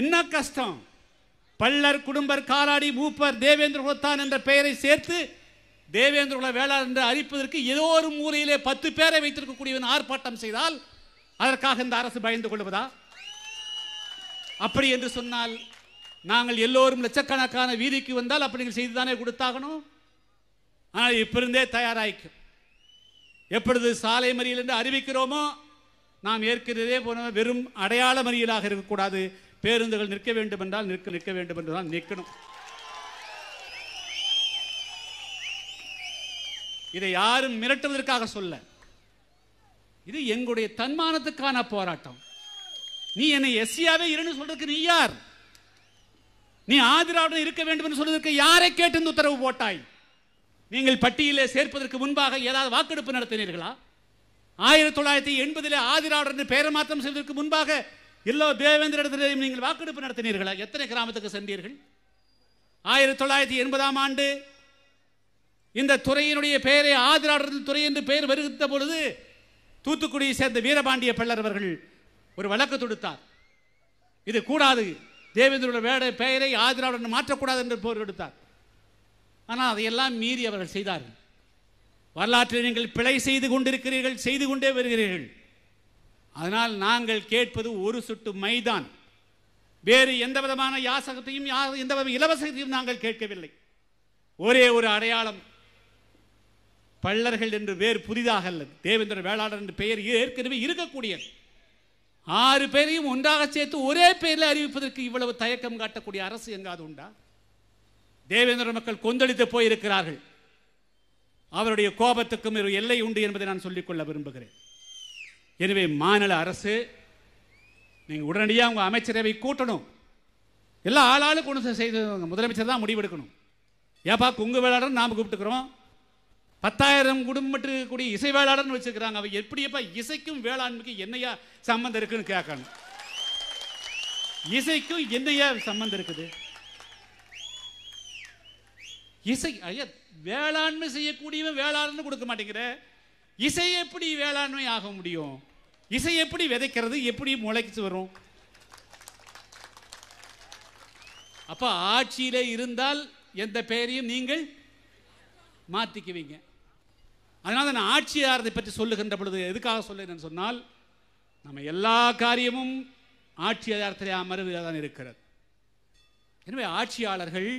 என்ன கஷ்டம் பல்லர் குடும்பர் காலாடி மூப்பர் தேவேந்திர குலத்தான் என்ற பெயரை சேர்த்து தேவேந்திர குல வேளாண் என்று அறிப்பதற்கு ஏதோ ஒரு மூலையிலே பத்து பேரை வைத்திருக்கக்கூடியவன் ஆர்ப்பாட்டம் செய்தால் அதற்காக இந்த அரசு பயந்து கொள்வதா அப்படி என்று சொன்னால் நாங்கள் எல்லோரும் லட்சக்கணக்கான வீதிக்கு வந்தால் அப்படி நீங்கள் செய்து தானே கொடுத்தாகணும் ஆனால் இப்போ இருந்தே தயாராகிக்கும் எப்பொழுது சாலை மறியல் என்று அறிவிக்கிறோமோ நாம் ஏற்கனவே போன வெறும் அடையாள மறியலாக இருக்கக்கூடாது பேருந்துகள் நிற்க வேண்டும் என்றால் நிற்க நிற்க வேண்டும் என்றுதான் நிற்கணும் இதை யாரும் மிரட்டுவதற்காக சொல்ல இது எங்களுடைய தன்மானத்துக்கான போராட்டம் நீ என்னை எஸ்சியாவே இருன்னு சொல்றதுக்கு நீ யார் நீ ஆதிராவுடன் இருக்க வேண்டும் என்று சொல்வதற்கு யாரை கேட்டு உத்தரவு போட்டாய் நீங்கள் பட்டியலே சேர்ப்பதற்கு முன்பாக ஏதாவது வாக்கெடுப்பு நடத்தினீர்களா ஆயிரத்தி தொள்ளாயிரத்தி எண்பதிலே ஆதிராவுடன் பெயர் மாற்றம் செய்வதற்கு முன்பாக எல்லோ தேவேந்திர இடத்திலேயும் நீங்கள் வாக்கெடுப்பு நடத்தினீர்களா எத்தனை கிராமத்துக்கு சென்றீர்கள் ஆயிரத்தி தொள்ளாயிரத்தி எண்பதாம் ஆண்டு இந்த துறையினுடைய பெயரை ஆதரவாளர்கள் துறை என்று பெயர் வருகின்ற பொழுது தூத்துக்குடியை சேர்ந்த வீரபாண்டிய பிள்ளர் அவர்கள் ஒரு வழக்கு தொடுத்தார் இது கூடாது தேவேந்திரோட வேட பெயரை ஆதரவாளர் மாற்றக்கூடாது என்று போர் எடுத்தார் ஆனால் அதையெல்லாம் மீறி அவர்கள் செய்தார்கள் வரலாற்றில் நீங்கள் பிழை செய்து கொண்டிருக்கிறீர்கள் செய்து கொண்டே வருகிறீர்கள் அதனால் நாங்கள் கேட்பது ஒரு சுட்டு மைதான் வேறு எந்த விதமான யாசகத்தையும் எந்த வித இலவசத்தையும் நாங்கள் கேட்கவில்லை ஒரே ஒரு அடையாளம் பள்ளர்கள் என்று வேறு புதிதாக அல்ல தேவேந்திர வேளாளர் என்று பெயர் ஏற்கனவே இருக்கக்கூடிய ஆறு பேரையும் ஒன்றாக சேர்த்து ஒரே பெயரில் அறிவிப்பதற்கு இவ்வளவு தயக்கம் காட்டக்கூடிய அரசு எங்காவது உண்டா தேவேந்திர மக்கள் கொந்தளித்து போயிருக்கிறார்கள் அவருடைய கோபத்துக்கும் ஒரு எல்லை உண்டு என்பதை நான் சொல்லிக்கொள்ள விரும்புகிறேன் எனவே மாநில அரசு நீங்கள் உடனடியாக உங்கள் அமைச்சரவை கூட்டணும் எல்லா ஆளாளும் கொண்டு செய்து முதலமைச்சர் தான் முடிவெடுக்கணும் ஏப்பா கொங்கு வேளாளர் நாம் கூப்பிட்டுக்கிறோம் பத்தாயிரம் குடும்பத்துக்கு கூடிய இசை வேளாளர்னு வச்சுருக்கிறாங்க அவ எப்படியப்பா இசைக்கும் வேளாண்மைக்கும் என்னையா சம்மந்தம் இருக்குன்னு கேட்கணும் இசைக்கும் என்னையா சம்மந்தம் இருக்குது இசை ஐயா வேளாண்மை செய்யக்கூடியவன் வேளாண்மை கொடுக்க மாட்டேங்கிற இசை எப்படி வேளாண்மை ஆக முடியும் இசை எப்படி விதைக்கிறது எப்படி முளைச்சு வரும் அப்போ ஆட்சியில இருந்தால் எந்த பெயரையும் நீங்கள் மாற்றிக்குவீங்க அதனால் நான் ஆட்சியாரதை பற்றி சொல்லுகின்ற பொழுது எதுக்காக சொல்லுகிறேன்னு சொன்னால் நம்ம எல்லா காரியமும் ஆட்சியாரத்திலே அமர்வில் தான் இருக்கிறது எனவே ஆட்சியாளர்கள்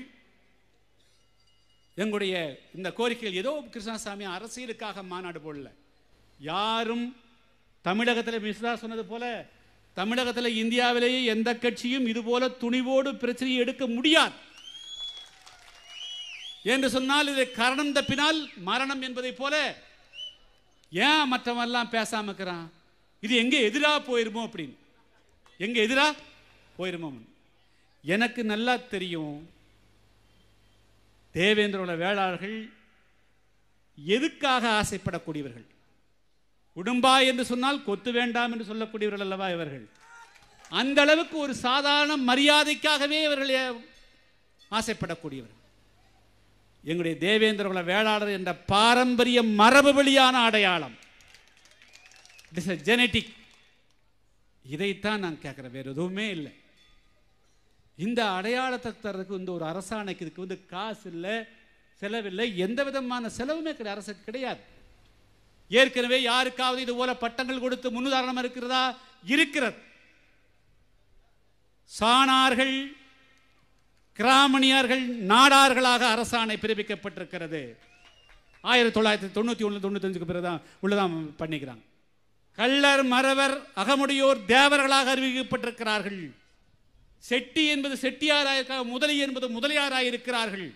எங்களுடைய இந்த கோரிக்கைகள் ஏதோ கிருஷ்ணசாமி அரசியலுக்காக மாநாடு போடல யாரும் தமிழகத்தில் மிஸ்ரா சொன்னது போல தமிழகத்தில் இந்தியாவிலேயே எந்த கட்சியும் இதுபோல துணிவோடு பிரச்சனையை எடுக்க முடியாது என்று சொன்னால் இதை கரணம் தப்பினால் மரணம் என்பதை போல ஏன் மற்றவெல்லாம் பேசாம இருக்கிறான் இது எங்கே எதிராக போயிருமோ அப்படின்னு எங்கே எதிராக போயிருமோ எனக்கு நல்லா தெரியும் தேவேந்திரோட வேளாளர்கள் எதுக்காக ஆசைப்படக்கூடியவர்கள் உடும்பா என்று சொன்னால் கொத்து வேண்டாம் என்று சொல்லக்கூடியவர்கள் அல்லவா இவர்கள் அந்த அளவுக்கு ஒரு சாதாரண மரியாதைக்காகவே இவர்கள் ஆசைப்படக்கூடியவர் எங்களுடைய தேவேந்திரகுல வேளாளர் என்ற பாரம்பரிய மரபு வழியான அடையாளம் இட்ஸ் அ ஜெனட்டிக் இதைத்தான் நான் கேட்குறேன் வேறு எதுவுமே இல்லை இந்த அடையாளத்தை தர்றதுக்கு இந்த ஒரு அரசாணைக்கு இதுக்கு வந்து காசு இல்லை செலவில்லை எந்த விதமான செலவுமே கிடையாது அரசுக்கு கிடையாது ஏற்கனவே யாருக்காவது இது போல பட்டங்கள் கொடுத்து முன்னுதாரணம் இருக்கிறதா இருக்கிறது சாணார்கள் கிராமணியார்கள் நாடார்களாக அரசாணை பிறப்பிக்கப்பட்டிருக்கிறது ஆயிரத்தி தொள்ளாயிரத்தி தொண்ணூற்றி ஒன்று தொண்ணூத்தஞ்சுக்கு பிறகுதான் உள்ளதான் பண்ணிக்கிறாங்க கள்ளர் மறவர் அகமுடையோர் தேவர்களாக அறிவிக்கப்பட்டிருக்கிறார்கள் செட்டி என்பது செட்டியாராயிருக்க முதலி என்பது முதலியாராயிருக்கிறார்கள்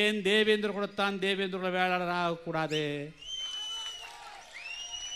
ஏன் தேவேந்திர குலத்தான் தேவேந்திர வேளாளராக கூடாது